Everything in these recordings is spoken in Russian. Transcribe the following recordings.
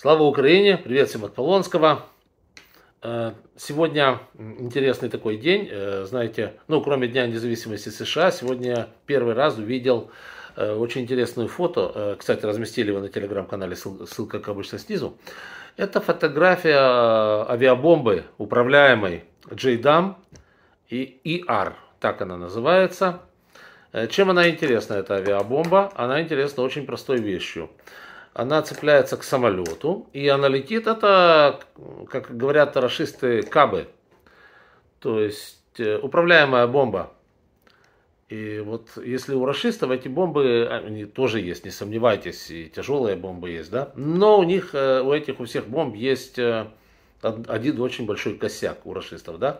Слава Украине! Привет всем от Полонского! Э, сегодня интересный такой день, э, знаете, ну, кроме Дня независимости США, сегодня я первый раз увидел э, очень интересную фото, кстати, разместили его на телеграм-канале, ссылка, как обычно, снизу. Это фотография авиабомбы, управляемой JDAM и ER, так она называется. Чем она интересна, эта авиабомба? Она интересна очень простой вещью – она цепляется к самолету, и она летит, это, как говорят расисты, кабы, то есть э, управляемая бомба. И вот если у расистов эти бомбы, они тоже есть, не сомневайтесь, и тяжелые бомбы есть, да, но у них, э, у этих, у всех бомб есть э, один очень большой косяк у расистов, да,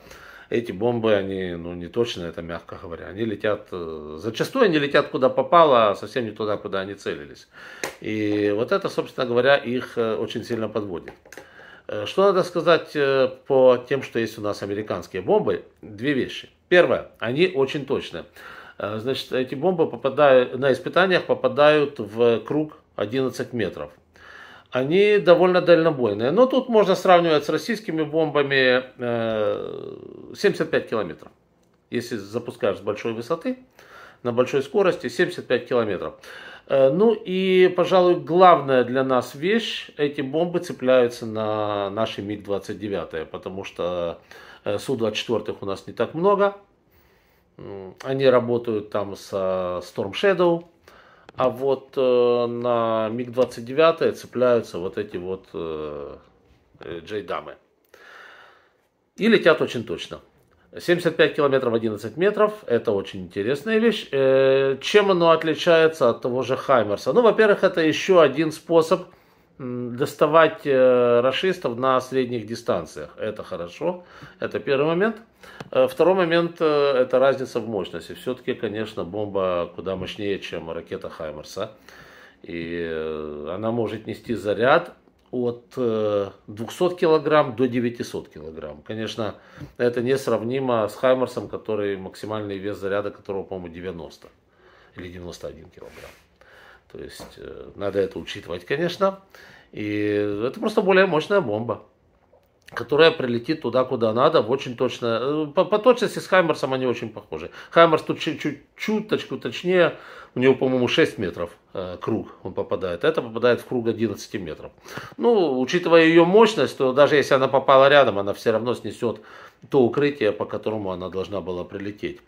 эти бомбы, они, ну, не точно, это мягко говоря. Они летят, э, зачастую они летят куда попало, а совсем не туда, куда они целились. И вот это, собственно говоря, их э, очень сильно подводит. Э, что надо сказать по тем, что есть у нас американские бомбы? Две вещи. Первое, они очень точные Значит, эти бомбы попадают, на испытаниях попадают в круг 11 метров они довольно дальнобойные. Но тут можно сравнивать с российскими бомбами 75 э, километров. Если запускаешь с большой высоты, на большой скорости, 75 километров. Э, ну и, пожалуй, главная для нас вещь, эти бомбы цепляются на наши МиГ-29, потому что э, Су-24 у нас не так много. Они работают там с Storm Shadow, а вот э, на МиГ-29 цепляются вот эти вот э, э, джейдамы. И летят очень точно. 75 километров 11 метров. Это очень интересная вещь. Э, чем оно отличается от того же Хаймерса? Ну, во-первых, это еще один способ доставать э, расистов на средних дистанциях. Это хорошо. Это первый момент. Э, второй момент э, – это разница в мощности. Все-таки, конечно, бомба куда мощнее, чем ракета Хаймерса. И она может нести заряд от 200 килограмм до 900 килограмм. Конечно, это несравнимо с Хаймерсом, который максимальный вес заряда которого, по-моему, 90 или 91 килограмм. То есть э, надо это учитывать, конечно. И это просто более мощная бомба которая прилетит туда, куда надо, в очень точно. Э, по, по точности с Хаймерсом они очень похожи. Хаймерс тут чуть-чуть чуточку точнее, у него, по-моему, 6 метров Э, круг он попадает. Это попадает в круг 11 метров. Ну, учитывая ее мощность, то даже если она попала рядом, она все равно снесет то укрытие, по которому она должна была прилететь.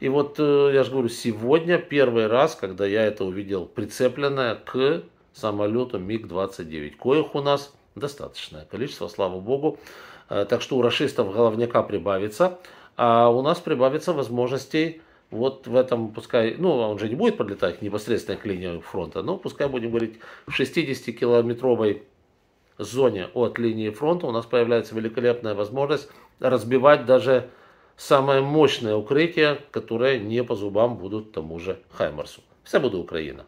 И вот, э, я же говорю, сегодня первый раз, когда я это увидел прицепленное к самолету МиГ-29, коих у нас достаточное количество, слава богу. Э, так что у расистов головняка прибавится, а у нас прибавится возможностей вот в этом, пускай, ну, он же не будет подлетать непосредственно к линии фронта, но пускай, будем говорить, в 60-километровой зоне от линии фронта у нас появляется великолепная возможность разбивать даже самое мощное укрытие, которое не по зубам будут тому же Хаймерсу. Все будет Украина.